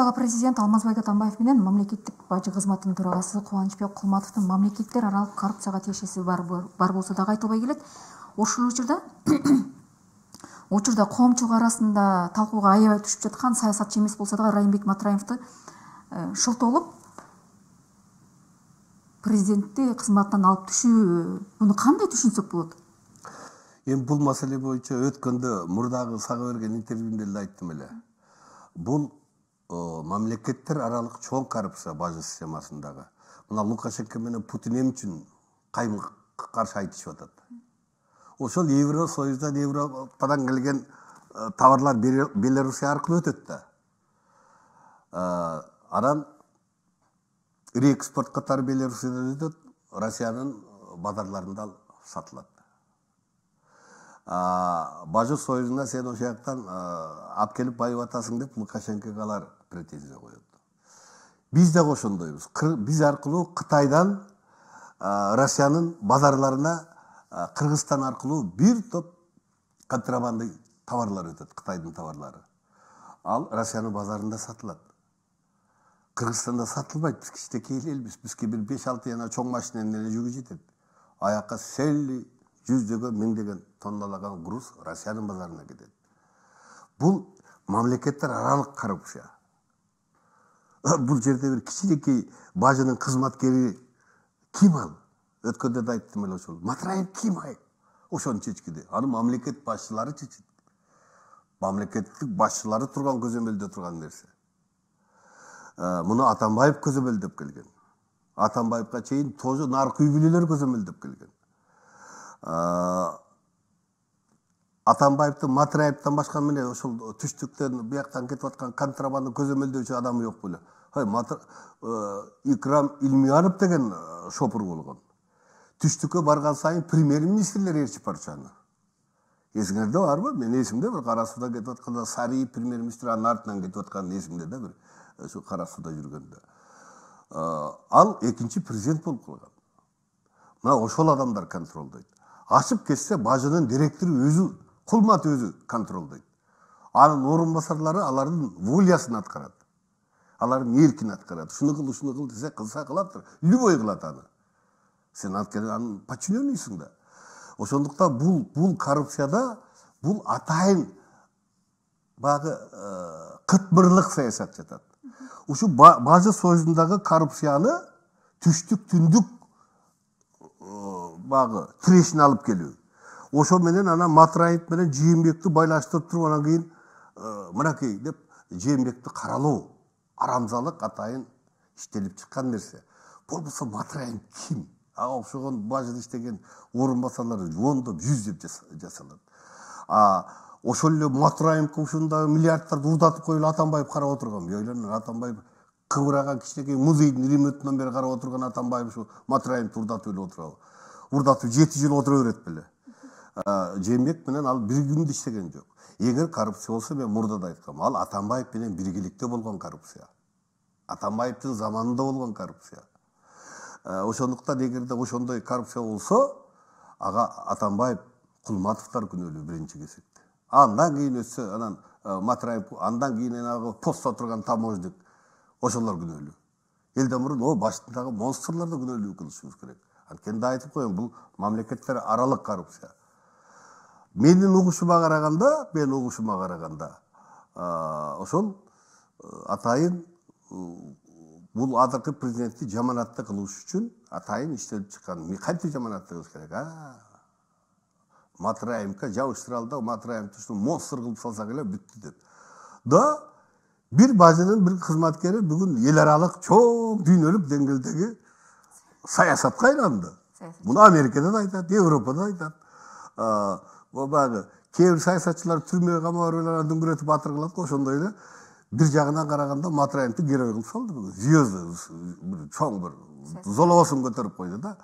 елордаға президент алмазбек атамбаев менен мамлекеттик бажы кызматынын төрагасы кубанычбек кулматовдун мамлекеттер аралык коррупцияга тиешеси бар, бар болсо дагы айтылбай келет ошол учурда учурда коомчулук арасында талкууга аябай түшүп жаткан саясатчы эмес болсо дагы райымбек матраевди э, шылтоолоп президентти кызматынан алып түшүү муну кандай түшүнсөк болот эми бул маселе боюнча өткөндө мурдагы сага берген интервьюмда эле айттым эле бул мамлекеттер аралық чоң коррупция бажы системасындагы мына лукашенко менен путин эмне үчүн каршы айтышып атат ошол евросоюздан европадан келген товарлар белоруссия аркылуу өтөт да анан реэкспорт катары белоруссиядан өтөт россиянын базарларында сатылат бажы союзунда сен ошол жактан алып келип атасың» деп алар претензия коет биз дагы ошондойбуз биз аркылуу кытайдан россиянын базарларына кыргызстан аркылуу бир топ контрабандный товарлар өтөт кытайдын товарлары ал россиянын базарында сатылат кыргызстанда сатылбайт биз кичинекей элбиз бизге бир беш алты жана чоң машиненин эле жүгү жетет аякка селли жүздеген миңдеген тонналаган груз россиянын базарына кетет бул мамлекеттер аралық коррупция ә, бул жерде бир кичинекей бажынын кызматкери ким ал өткөндө да айттым эле ошол матраев ким ай ошону чечкиди аны мамлекет башчылары чечет мамлекеттик башчылары турган көзөмөлдө турган нерсе ә, муну атамбаев көзөмөлдөп келген атамбаевга чейин тоже нарк үй бүлөлөр көзөмөлдөп келген Э, атамбаевтың матраевтан башка мене ошол түштүктөн бияктан кетип аткан контрабанда көзөмөлдөөчү адам жок беле э, икрам илмияров деген э, шопур болгон түштүккө барган сайын премьер министрлер ээрчип барышаны эсиңерде барбы менин эсимде бир кара сууда кетип атканда сариев премьер министр анын артынан кетип атканы эсимде да бир ушу кара сууда жүргөндө ал экинчи президент болуп калган мына ошол адамдар контролдойт ашып кетсе бажының директору өзі кулмат өзі контролдойт анын орынбасарлары алардын волясын аткарат алардын эркин аткарат шыны қыл ушуну кыл десе кылса кылат любой кылат аны сен анткени анын подчиненныйсың да ошондуктан бул бул коррупцияда бул атайын баягы кытмырлык саясат жатат ушу бажы союзундагы коррупцияны түштүк түндүк баягы тірешін алып келүү ошо менен анан матраев менен жээнбекти байланыштырып туруп анан кийин мынакей деп жээнбекти каралоо арамзалык атайын иштелип чыккан нерсе болбосо матраев ким ага окшогон бажы иштеген орун басарлар ондоп жүздөп жасалат ошол эле матраевке ушундай миллиарддарды уурдатып коюп эле атамбаев карап отурган ойлоңор атамбаев кыбыраган кичинекей музейдин ремонтунан бери карап отурган атамбаев ушул матраевди уурдатып эле отурабы ырдатып жеті жыл отыра береді біле жээнбек менен ал бир күндө иштеген жок эгер коррупция болсо мен мурда да айткам ал атамбаев менен биргеликте болгон коррупция атамбаевдин заманында болгон коррупция ошондуктан эгерде ошондой коррупция болсо ага атамбаев кулматовдор күнөөлүү биринчи кезекте андан кийин өтсө анан матраев андан кийин анагы постто отурган таможник ошолор күнөөлүү элден мурун о башындагы монстрлорду күнөөлүү кылышыбыз керек өткенде айтып қоямын бұл мемлекеттер аралық коррупция менің ұғышыма қарағанда мен ұғышыма қарағанда ошол атайын бул азыркы президентти жаманатты кылыш үчүн атайын иштелип чыккан кантип жаманатты кылыш керек а жабыштыра жабыштыралы да матраевка ушуну монстр кылып салсак эле бүттү деп да бир бажынын бир кызматкери бүгүн эл аралык чоң дүйнөлүк деңгээлдеги саясатқа айналды бұны америкада да айтады еуропада айтады баяғы кейбір саясатшылар түрме қамауларын дүңгіретіп батыр қылады ғой ошондой да бір жағынан қарағанда матраевты герой қылып салды звезды бір чоң бір золобасын көтеріп қойды да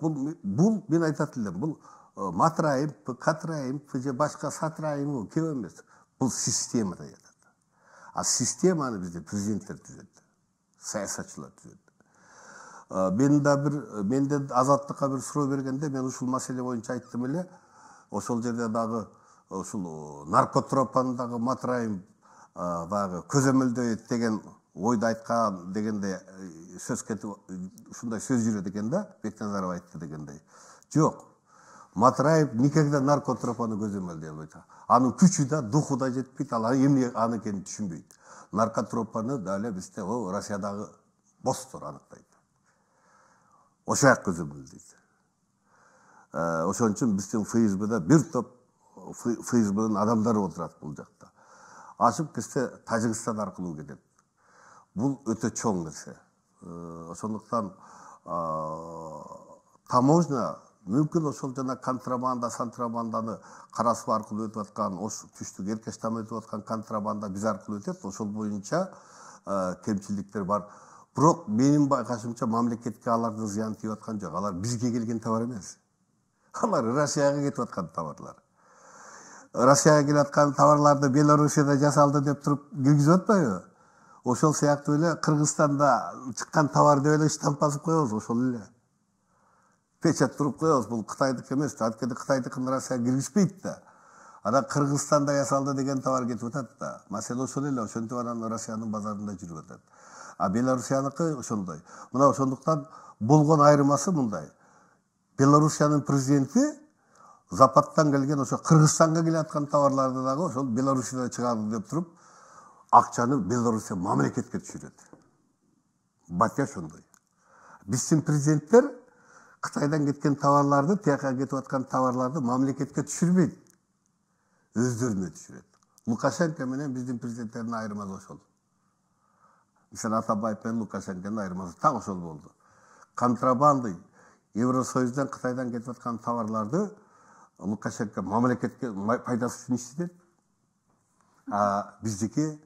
бұл бұл мен айтатын едім бұл матраевпы катраевпы же басқа сатраев кем емес бұл системада жатады ал системаны бізде президенттер түзеді саясатшылар түзеді мен да бир мен де азаттыққа бір сұрау бергенде мен ушул маселе боюнча айттым эле ошол жерде дагы ушул дагы матраим баягы көзөмөлдөйт деген ойды айткан дегендей сөз кетип ушундай сөз жүрөт экен да бекназаров айтты дегендей жок матраев никогда наркотропаны көзөмөлдөй албайт анын күчү да духу да жетпейт ал эмне аны экенин түшүнбөйт наркотропаны дале бизде россиядагы босстор аныктайт o'sha qizni дейт ошон үчүн биздин фсбда бир топ фсбдын адамдары отурат бул жакта ашып кетсе тажикстан аркылуу кетет бул өтө чоң нерсе ошондуктан таможня мүмкүн ошол жана контрабанда контрабанданы суу аркылуу өтүп аткан ош түштүк эркештан өтүп аткан контрабанда биз аркылуу өтөт ошол боюнча кемчиликтер бар бірок менің байкашымча мамлекетке алардың зыяны тиіп жатқан жоқ алар бізге келген товар емес алар россияга кетип жатқан товарлар россияга келип жатқан товарларды белоруссияда жасалды деп тұрып кіргізіп атпайбы ошол сияқты эле кыргызстанда чыккан товар деп эле штампасып коебуз ошол эле печать туруп коебуз бул Қытайдық эмес да анткени кытайдыкын россияга киргизбейт да анан кыргызстанда жасалды деген товар кетип атат да маселе ошол эле ошентип анан россиянын базарында жүрүп атат а белоруссияныкы ошондой мына ошондуктан болгон айырмасы мындай белоруссиянын президенти западтан келген ошо кыргызстанга келаткан товарларды дагы ошол белоруссияда чыгарды деп туруп акчаны белоруссия мамлекетке түшүрөт батя ошондой биздин президенттер кытайдан кеткен товарларды тияка кетип аткан товарларды мамлекетке түшүрбөйт өздөрүнө түшүрөт лукашенко менен биздин президенттердин айырмасы ошол ишан атабаев пен лукашенкенин айырмасы так ошол болду контрабанда евросоюздан кытайдан кетип аткан товарларды лукашенко мамлекетке пайдасы үчүн иштетет а биздики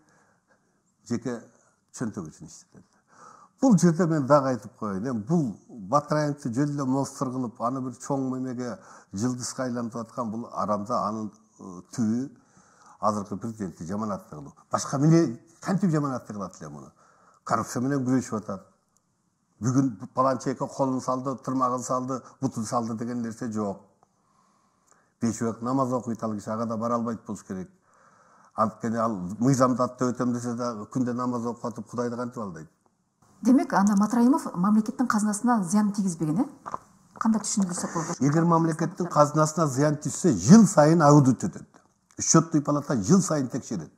жеке чөнтөк үчүн иштетет бұл жерде мен дагы айтып қояйын эми бул батраевты жөн эле монстр кылып аны бир чоң мемеге жылдызга айлантып аткан бул арамда анын түбү азыркы президентти жаманатты кылуу башка эмне кантип жаманатты кылат эле муну коррупцияменен күресіп жатады бүгін паланчеке қолын салды тырмағын салды бұтын салды деген нәрсе жоқ беш уақыт намаз оқиды ал киши да бара албайт болуш керек анткени ал мыйзамды аттап өтөм десе дагы күнде намаз окуп атып кудайды кантип алдайт демек ана матраимов мамлекеттин казынасына зыян тийгизбеген э кандай түшүндүрсөк болады егер мамлекеттин қазынасына зиян түшсө жыл сайын аудит өтеді счетный палата жыл сайын тексереді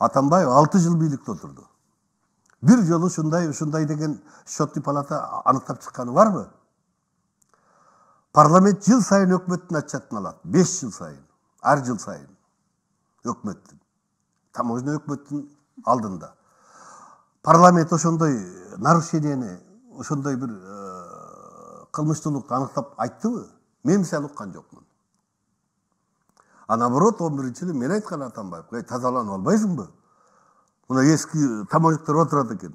атамбаев алты жыл билікте отырды бір жолу ушундай ушундай деген счетный палата анықтап шыққаны бар ма парламент жыл сайын өкмөттүн отчетін алат беш жыл сайын ар жыл сайын өкмөттүн таможня өкмөттүн алдында парламент ошондой нарушениени ошондой бир кылмыштуулукту аныктап айттыбы мен мисалы уккан жокмун а наоборот он биринчи жылы мен айткан атамбаевге эй тазаланып албайсыңбы мына ескі таможниктер отырады екен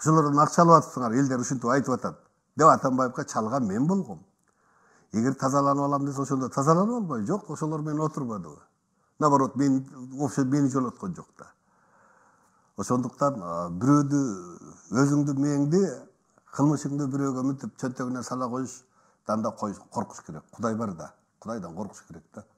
ошолордон акча алып атыпсыңар элдер ушинтип айтып атат деп атамбаевга чалган мен болгом эгер тазаланып алам десе ошондо тазаланып албай жок ошолор менен отурбадыбы наоборот мен вообще мени жолоткон жок да ошондуктан бирөөдү өзүңдү мээңди кылмышыңды бирөөгө мынтип чөнтөгүнө сала коюштан да коркуш керек кудай бар да кудайдан коркуш керек да